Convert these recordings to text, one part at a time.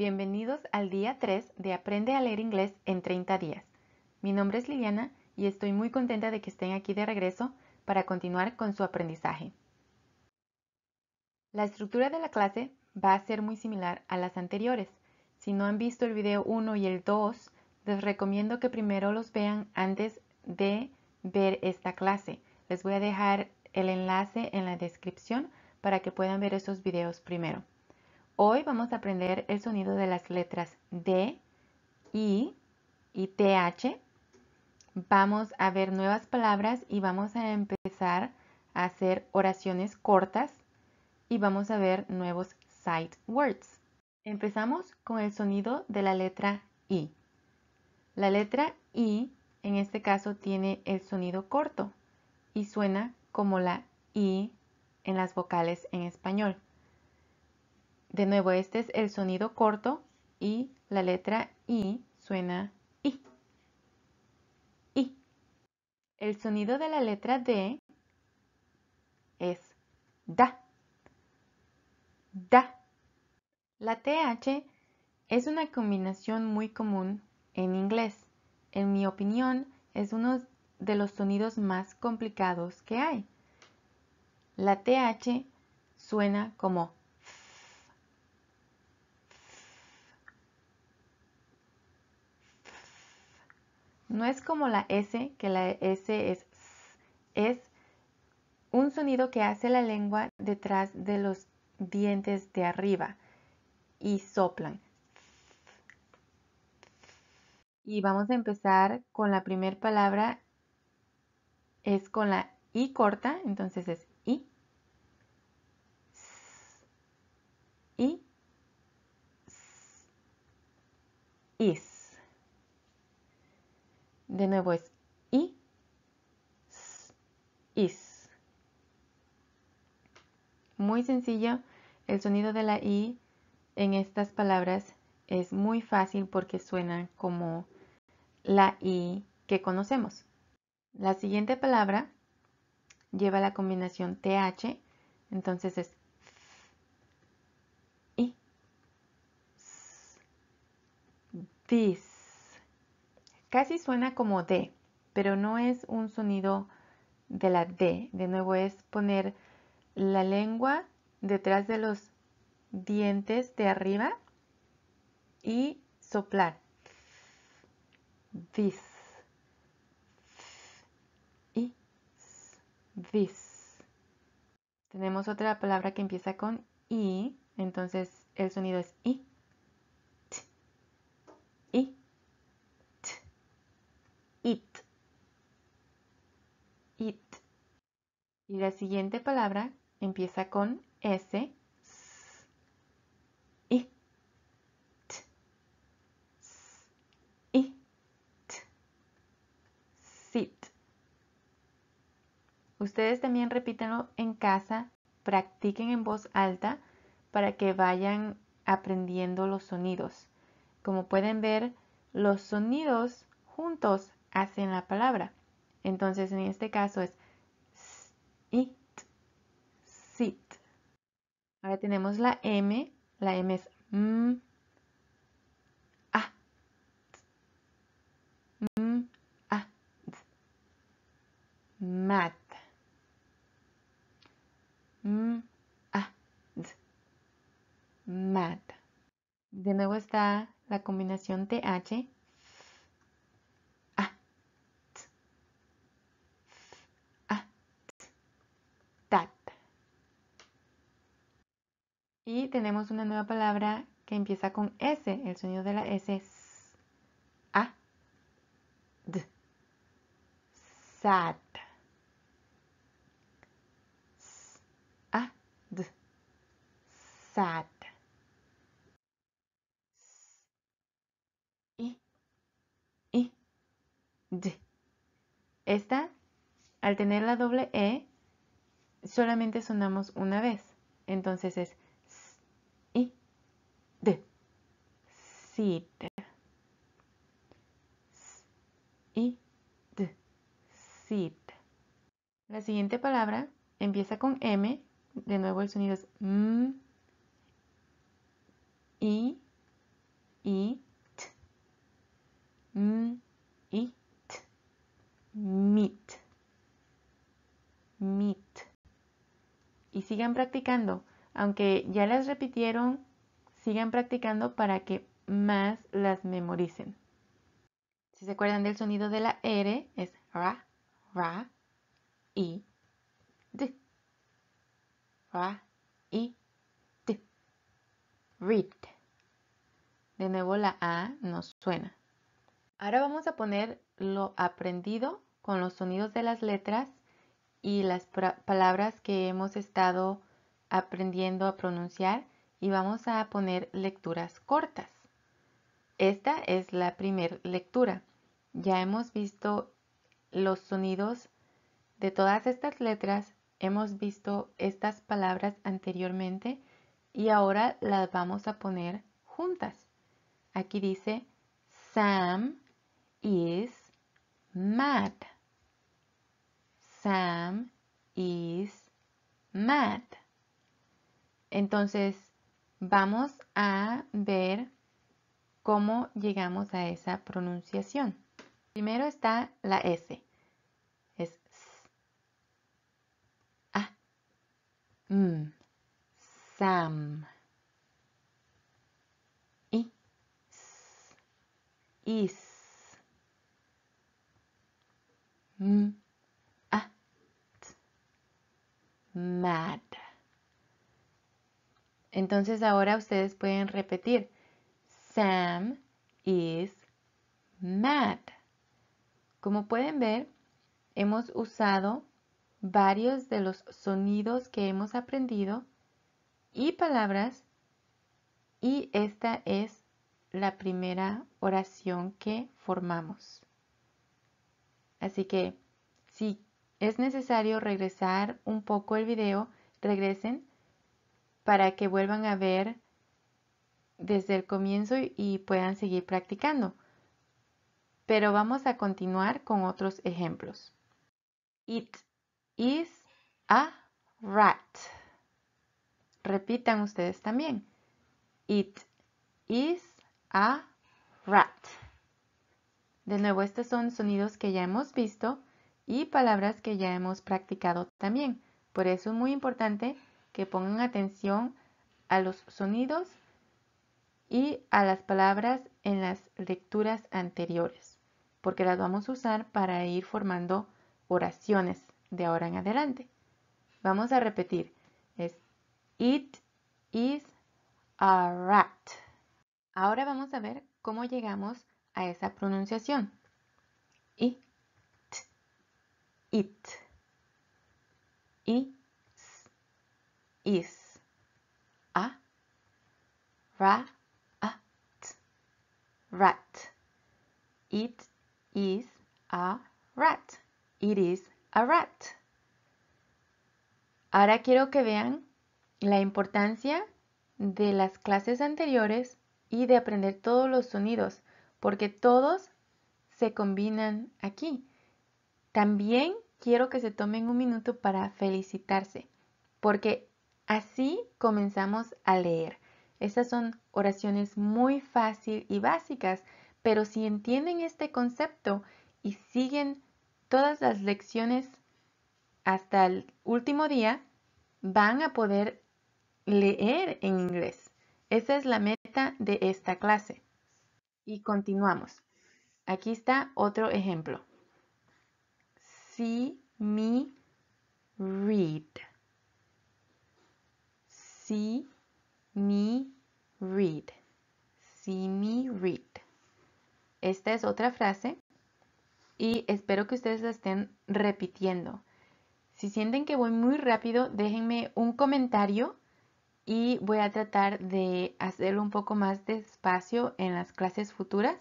Bienvenidos al día 3 de Aprende a leer inglés en 30 días. Mi nombre es Liliana y estoy muy contenta de que estén aquí de regreso para continuar con su aprendizaje. La estructura de la clase va a ser muy similar a las anteriores. Si no han visto el video 1 y el 2, les recomiendo que primero los vean antes de ver esta clase. Les voy a dejar el enlace en la descripción para que puedan ver esos videos primero. Hoy vamos a aprender el sonido de las letras D, I y TH. Vamos a ver nuevas palabras y vamos a empezar a hacer oraciones cortas y vamos a ver nuevos sight words. Empezamos con el sonido de la letra I. La letra I en este caso tiene el sonido corto y suena como la I en las vocales en español. De nuevo, este es el sonido corto y la letra I suena I. I. El sonido de la letra D es da. Da. La TH es una combinación muy común en inglés. En mi opinión, es uno de los sonidos más complicados que hay. La TH suena como No es como la S, que la S es S, es un sonido que hace la lengua detrás de los dientes de arriba y soplan. Y vamos a empezar con la primera palabra, es con la I corta, entonces es I, S, I, S, Is. De nuevo es I, s, is. Muy sencillo. El sonido de la I en estas palabras es muy fácil porque suena como la I que conocemos. La siguiente palabra lleva la combinación TH, entonces es I, this. Casi suena como D, pero no es un sonido de la D. De nuevo es poner la lengua detrás de los dientes de arriba y soplar. This. this. Tenemos otra palabra que empieza con I, entonces el sonido es I. it. It. Y la siguiente palabra empieza con S. S t, S, Sit. Ustedes también repítanlo en casa, practiquen en voz alta para que vayan aprendiendo los sonidos. Como pueden ver, los sonidos juntos hacen la palabra. Entonces, en este caso es it, sit. Ahora tenemos la M. La M es m, a, m, a, Mat. M, a, Mat. De nuevo está la combinación TH tenemos una nueva palabra que empieza con S. El sonido de la S es A, D, SAT S A, D, SAT I, I, D. Esta, al tener la doble E, solamente sonamos una vez. Entonces es siete. Y sit. La siguiente palabra empieza con M. De nuevo el sonido es m, i, i, t, m, i, t, mit Y sigan practicando. Aunque ya las repitieron, sigan practicando para que más las memoricen. Si se acuerdan del sonido de la R, es ra, ra, i, d. Ra, i, d. Read. De nuevo la A nos suena. Ahora vamos a poner lo aprendido con los sonidos de las letras y las palabras que hemos estado aprendiendo a pronunciar y vamos a poner lecturas cortas. Esta es la primera lectura. Ya hemos visto los sonidos de todas estas letras, hemos visto estas palabras anteriormente y ahora las vamos a poner juntas. Aquí dice Sam is mad. Sam is mad. Entonces, vamos a ver cómo llegamos a esa pronunciación. Primero está la S. Es S. A. Ah. M. Mm. Sam. I. S. Is. M. A. T. Mad. Entonces ahora ustedes pueden repetir. Sam is mad. Como pueden ver, hemos usado varios de los sonidos que hemos aprendido y palabras y esta es la primera oración que formamos. Así que si es necesario regresar un poco el video, regresen para que vuelvan a ver desde el comienzo y puedan seguir practicando. Pero vamos a continuar con otros ejemplos. It is a rat. Repitan ustedes también. It is a rat. De nuevo, estos son sonidos que ya hemos visto y palabras que ya hemos practicado también. Por eso es muy importante que pongan atención a los sonidos y a las palabras en las lecturas anteriores, porque las vamos a usar para ir formando oraciones de ahora en adelante. Vamos a repetir. Es It is a rat. Ahora vamos a ver cómo llegamos a esa pronunciación. It, it, is, is, a, rat Ahora quiero que vean la importancia de las clases anteriores y de aprender todos los sonidos, porque todos se combinan aquí. También quiero que se tomen un minuto para felicitarse, porque así comenzamos a leer. Estas son oraciones muy fácil y básicas, pero si entienden este concepto y siguen todas las lecciones hasta el último día van a poder leer en inglés. Esa es la meta de esta clase. Y continuamos. Aquí está otro ejemplo. See me read. See me read. See me read. Esta es otra frase y espero que ustedes la estén repitiendo. Si sienten que voy muy rápido, déjenme un comentario y voy a tratar de hacerlo un poco más despacio en las clases futuras.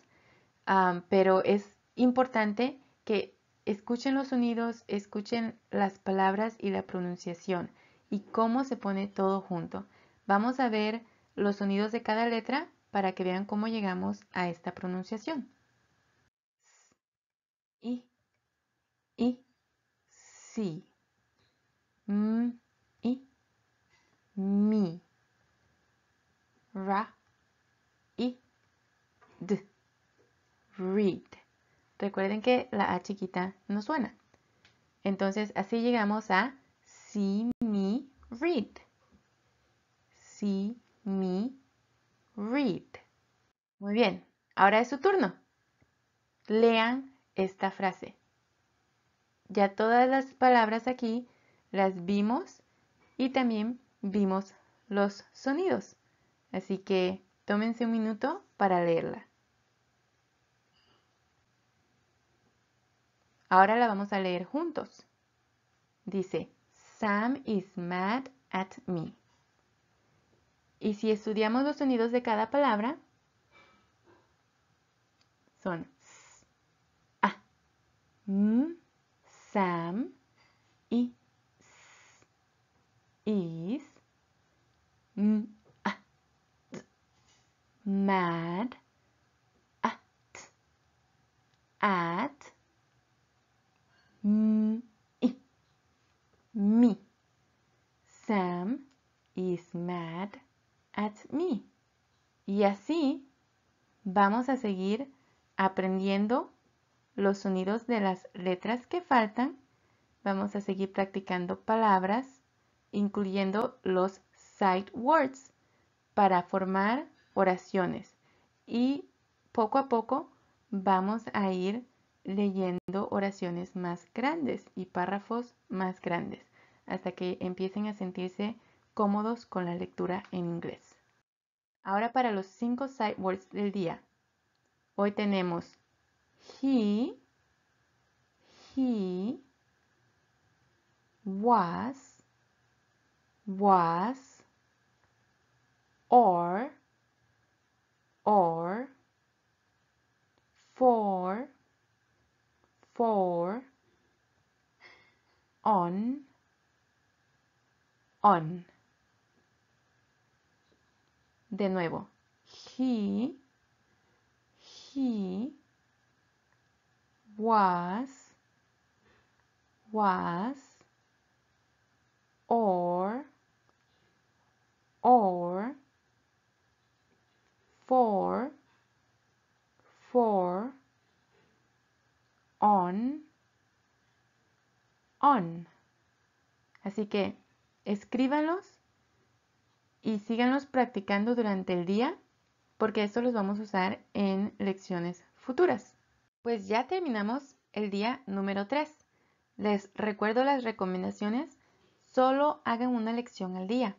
Ah, pero es importante que escuchen los sonidos, escuchen las palabras y la pronunciación y cómo se pone todo junto. Vamos a ver los sonidos de cada letra para que vean cómo llegamos a esta pronunciación. i y, sí m mm, i mi ra i d read recuerden que la a chiquita no suena entonces así llegamos a si me read Si me read muy bien ahora es su turno lean esta frase ya todas las palabras aquí las vimos y también vimos los sonidos. Así que tómense un minuto para leerla. Ahora la vamos a leer juntos. Dice, Sam is mad at me. Y si estudiamos los sonidos de cada palabra, son s, a, m, Sam y is mad at me Sam is mad at me y así vamos a seguir aprendiendo los sonidos de las letras que faltan vamos a seguir practicando palabras incluyendo los side words, para formar oraciones. Y poco a poco vamos a ir leyendo oraciones más grandes y párrafos más grandes, hasta que empiecen a sentirse cómodos con la lectura en inglés. Ahora para los cinco side words del día. Hoy tenemos he, he, was, was or or for for on on de nuevo he he was was or or for for on on así que escríbanlos y síganlos practicando durante el día porque esto los vamos a usar en lecciones futuras pues ya terminamos el día número 3 les recuerdo las recomendaciones solo hagan una lección al día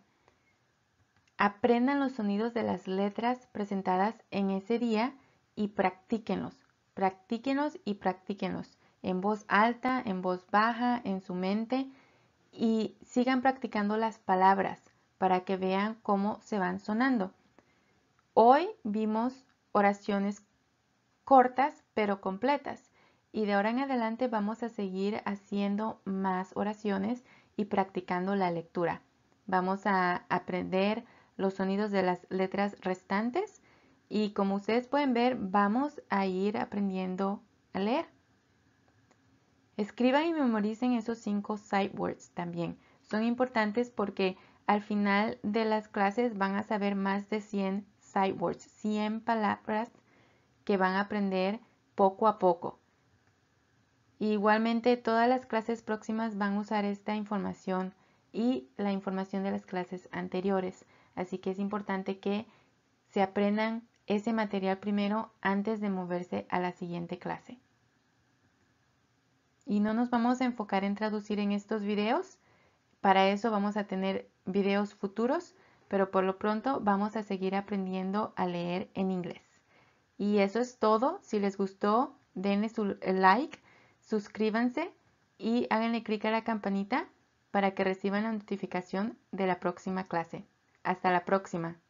Aprendan los sonidos de las letras presentadas en ese día y practíquenlos. Practíquenlos y practíquenlos en voz alta, en voz baja, en su mente y sigan practicando las palabras para que vean cómo se van sonando. Hoy vimos oraciones cortas pero completas y de ahora en adelante vamos a seguir haciendo más oraciones y practicando la lectura. Vamos a aprender los sonidos de las letras restantes y como ustedes pueden ver vamos a ir aprendiendo a leer. Escriban y memoricen esos cinco sight words también. Son importantes porque al final de las clases van a saber más de 100 sight words, 100 palabras que van a aprender poco a poco. Igualmente, todas las clases próximas van a usar esta información y la información de las clases anteriores. Así que es importante que se aprendan ese material primero antes de moverse a la siguiente clase. Y no nos vamos a enfocar en traducir en estos videos. Para eso vamos a tener videos futuros, pero por lo pronto vamos a seguir aprendiendo a leer en inglés. Y eso es todo. Si les gustó, denle su eh, like, suscríbanse y háganle clic a la campanita para que reciban la notificación de la próxima clase. Hasta la próxima.